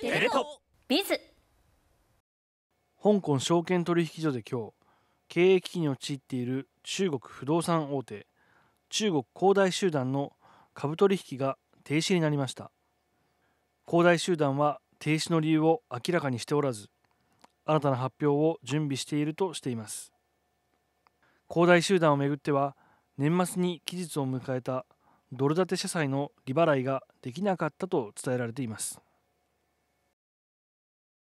テレ東ビズ香港証券取引所で今日経営危機に陥っている中国不動産大手中国恒大集団の株取引が停止になりました恒大集団は停止の理由を明らかにしておらず新たな発表を準備しているとしています恒大集団をめぐっては年末に期日を迎えたドル建て社債の利払いができなかったと伝えられています